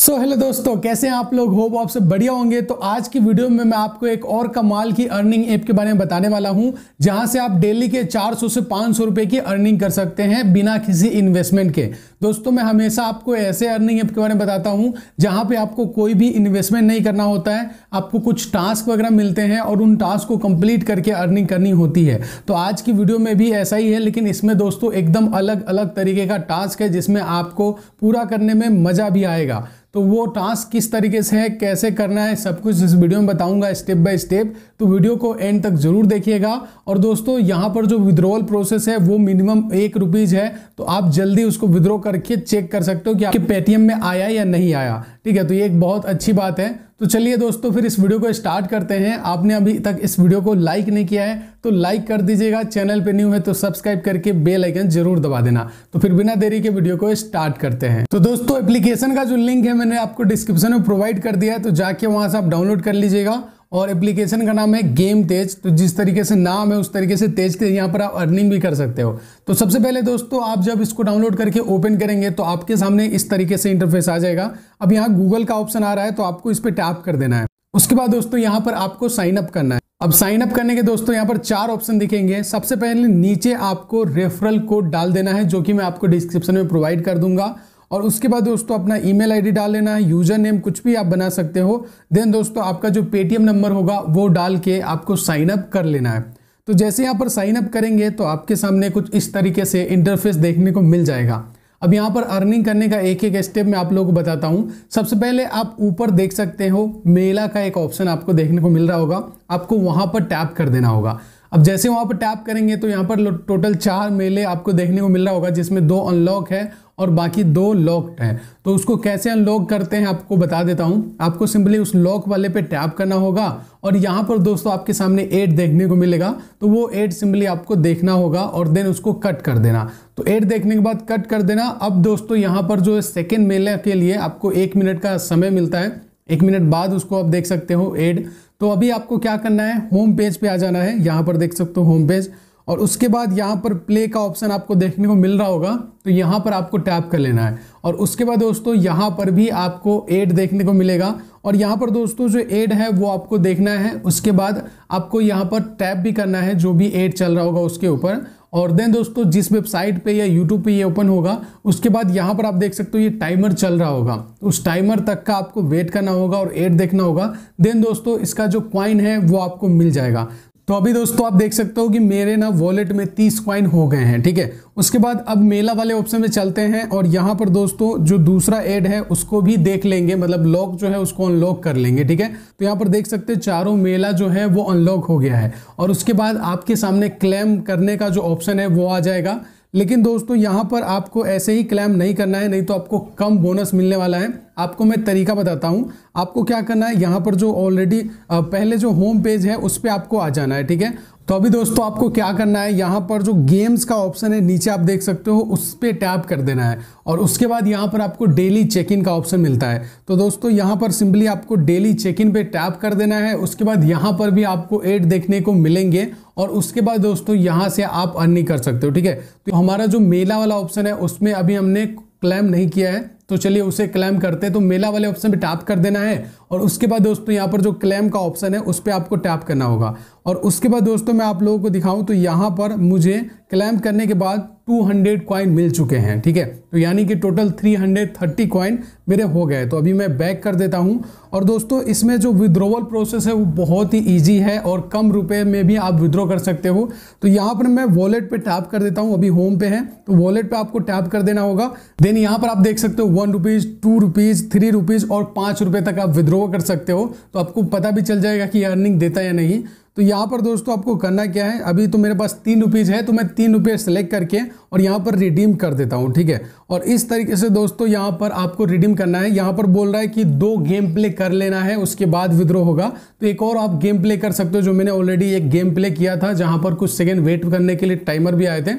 सो so, hello दोस्तों कैसे हैं आप लोग होप आप सब बढ़िया होंगे तो आज की वीडियो में मैं आपको एक और कमाल की अर्निंग ऐप के बारे में बताने वाला हूं जहां से आप डेली के 400 से 500 रुपए की अर्निंग कर सकते हैं बिना किसी इन्वेस्टमेंट के दोस्तों मैं हमेशा आपको ऐसे अर्निंग ऐप के बारे में बताता हूँ जहाँ पर आपको कोई भी इन्वेस्टमेंट नहीं करना होता है आपको कुछ टास्क वगैरह मिलते हैं और उन टास्क को कंप्लीट करके अर्निंग करनी होती है तो आज की वीडियो में भी ऐसा ही है लेकिन इसमें दोस्तों एकदम अलग अलग तरीके का टास्क है जिसमें आपको पूरा करने में मज़ा भी आएगा तो वो टास्क किस तरीके से है कैसे करना है सब कुछ इस वीडियो में बताऊंगा स्टेप बाय स्टेप तो वीडियो को एंड तक जरूर देखिएगा और दोस्तों यहाँ पर जो विद्रोवल प्रोसेस है वो मिनिमम एक रुपीज़ है तो आप जल्दी उसको विद्रो करके चेक कर सकते हो कि आपके पेटीएम में आया या नहीं आया ठीक है तो ये एक बहुत अच्छी बात है तो चलिए दोस्तों फिर इस वीडियो को स्टार्ट करते हैं आपने अभी तक इस वीडियो को लाइक नहीं किया है तो लाइक कर दीजिएगा चैनल पे न्यू है तो सब्सक्राइब करके बेल आइकन जरूर दबा देना तो फिर बिना देरी के वीडियो को स्टार्ट करते हैं तो दोस्तों एप्लीकेशन का जो लिंक है मैंने आपको डिस्क्रिप्शन में प्रोवाइड कर दिया है तो जाके वहां से आप डाउनलोड कर लीजिएगा और एप्लीकेशन का नाम है गेम तेज तो जिस तरीके से नाम है उस तरीके से तेज तेज यहाँ पर आप अर्निंग भी कर सकते हो तो सबसे पहले दोस्तों आप जब इसको डाउनलोड करके ओपन करेंगे तो आपके सामने इस तरीके से इंटरफेस आ जाएगा अब यहाँ गूगल का ऑप्शन आ रहा है तो आपको इस पर टैप कर देना है उसके बाद दोस्तों यहाँ पर आपको साइन अप करना है अब साइन अप करने के दोस्तों यहाँ पर चार ऑप्शन दिखेंगे सबसे पहले नीचे आपको रेफरल कोड डाल देना है जो कि मैं आपको डिस्क्रिप्शन में प्रोवाइड कर दूंगा और उसके बाद दोस्तों अपना ई मेल डाल लेना है यूजर नेम कुछ भी आप बना सकते हो देन दोस्तों आपका जो पेटीएम नंबर होगा वो डाल के आपको साइन अप कर लेना है तो जैसे यहाँ पर साइन अप करेंगे तो आपके सामने कुछ इस तरीके से इंटरफेस देखने को मिल जाएगा अब यहाँ पर अर्निंग करने का एक एक स्टेप मैं आप लोगों को बताता हूँ सबसे पहले आप ऊपर देख सकते हो मेला का एक ऑप्शन आपको देखने को मिल रहा होगा आपको वहाँ पर टैप कर देना होगा अब जैसे वहाँ पर टैप करेंगे तो यहाँ पर टोटल चार मेले आपको देखने को मिल रहा होगा जिसमें दो अनलॉक है और बाकी दो लॉक्ड हैं तो उसको कैसे अनलॉक करते हैं आपको बता देता हूं आपको सिंपली उस लॉक वाले पे टैप करना होगा और यहाँ पर दोस्तों आपके सामने एड देखने को मिलेगा तो वो एड सिंपली आपको देखना होगा और देन उसको कट कर देना तो एड देखने के बाद कट कर देना अब दोस्तों यहाँ पर जो सेकेंड मेले के लिए आपको एक मिनट का समय मिलता है एक मिनट बाद उसको आप देख सकते हो एड तो अभी आपको क्या करना है होम पेज पे आ जाना है यहाँ पर देख सकते हो होम पेज और उसके बाद यहाँ पर प्ले का ऑप्शन आपको देखने को मिल रहा होगा तो यहाँ पर आपको टैप कर लेना है और उसके बाद दोस्तों यहाँ पर भी आपको एड देखने को मिलेगा और यहाँ पर दोस्तों जो एड है वो आपको देखना है उसके बाद आपको यहाँ पर टैप भी करना है जो भी एड चल रहा होगा उसके ऊपर और देन दोस्तों जिस वेबसाइट पे या यूट्यूब पे ये ओपन होगा उसके बाद यहाँ पर आप देख सकते हो ये टाइमर चल रहा होगा तो उस टाइमर तक का आपको वेट करना होगा और एड देखना होगा देन दोस्तों इसका जो क्वाइन है वो आपको मिल जाएगा तो अभी दोस्तों आप देख सकते हो कि मेरे ना वॉलेट में तीस क्वाइन हो गए हैं ठीक है उसके बाद अब मेला वाले ऑप्शन में चलते हैं और यहाँ पर दोस्तों जो दूसरा एड है उसको भी देख लेंगे मतलब लॉक जो है उसको अनलॉक कर लेंगे ठीक है तो यहाँ पर देख सकते हैं चारों मेला जो है वो अनलॉक हो गया है और उसके बाद आपके सामने क्लेम करने का जो ऑप्शन है वो आ जाएगा लेकिन दोस्तों यहाँ पर आपको ऐसे ही क्लेम नहीं करना है नहीं तो आपको कम बोनस मिलने वाला है आपको मैं तरीका बताता हूँ आपको क्या करना है यहाँ पर जो ऑलरेडी पहले जो होम पेज है उस पर आपको आ जाना है ठीक है तो अभी दोस्तों आपको क्या करना है यहाँ पर जो गेम्स का ऑप्शन है नीचे आप देख सकते हो उस पर टैप कर देना है और उसके बाद यहाँ पर आपको डेली चेक इन का ऑप्शन मिलता है तो दोस्तों यहाँ पर सिंपली आपको डेली चेक इन पे टैप कर देना है उसके बाद यहाँ पर भी आपको एड देखने को मिलेंगे और उसके बाद दोस्तों यहाँ से आप अर्निंग कर सकते हो ठीक है तो हमारा जो मेला वाला ऑप्शन है उसमें अभी हमने क्लेम नहीं किया है तो चलिए उसे क्लेम करते हैं तो मेला वाले ऑप्शन पे टैप कर देना है और उसके बाद दोस्तों यहाँ पर जो क्लेम का ऑप्शन है उस पर आपको टैप करना होगा और उसके बाद दोस्तों मैं आप लोगों को दिखाऊँ तो यहाँ पर मुझे क्लेम करने के बाद टू हंड्रेड कॉइन मिल चुके हैं ठीक है तो यानी कि total three hundred thirty coin मेरे हो गए तो अभी मैं बैक कर देता हूं और दोस्तों इसमें जो विद्रोवल प्रोसेस है वो बहुत ही इजी है और कम रुपए में भी आप विद्रो कर सकते हो तो यहाँ पर मैं वॉलेट पे टैप कर देता हूँ अभी होम पे है तो वॉलेट पे आपको टैप कर देना होगा देन यहाँ पर आप देख सकते हो one rupees two rupees three rupees और पाँच रुपये तक आप विद्रो कर सकते हो तो आपको पता भी चल जाएगा कि अर्निंग देता या नहीं तो यहाँ पर दोस्तों आपको करना क्या है अभी तो मेरे पास तीन रुपीज़ है तो मैं तीन रुपये सेलेक्ट करके और यहाँ पर रिडीम कर देता हूँ ठीक है और इस तरीके से दोस्तों यहाँ पर आपको रिडीम करना है यहाँ पर बोल रहा है कि दो गेम प्ले कर लेना है उसके बाद विद्रो होगा तो एक और आप गेम प्ले कर सकते हो जो मैंने ऑलरेडी एक गेम प्ले किया था जहाँ पर कुछ सेकेंड वेट करने के लिए टाइमर भी आए थे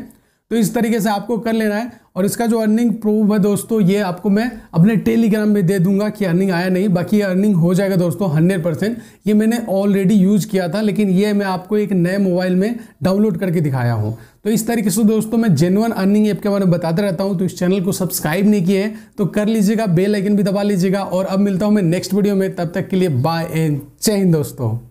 तो इस तरीके से आपको कर लेना है और इसका जो अर्निंग प्रूव है दोस्तों ये आपको मैं अपने टेलीग्राम में दे दूंगा कि अर्निंग आया नहीं बाकी अर्निंग हो जाएगा दोस्तों 100 परसेंट ये मैंने ऑलरेडी यूज किया था लेकिन ये मैं आपको एक नए मोबाइल में डाउनलोड करके दिखाया हूँ तो इस तरीके से दोस्तों मैं जेनुअन अर्निंग ऐप के बारे में बताते रहता हूँ तो इस चैनल को सब्सक्राइब नहीं किए तो कर लीजिएगा बेलाइकन भी दबा लीजिएगा और अब मिलता हूँ मैं नेक्स्ट वीडियो में तब तक के लिए बाय एंड चैन हिंद दोस्तों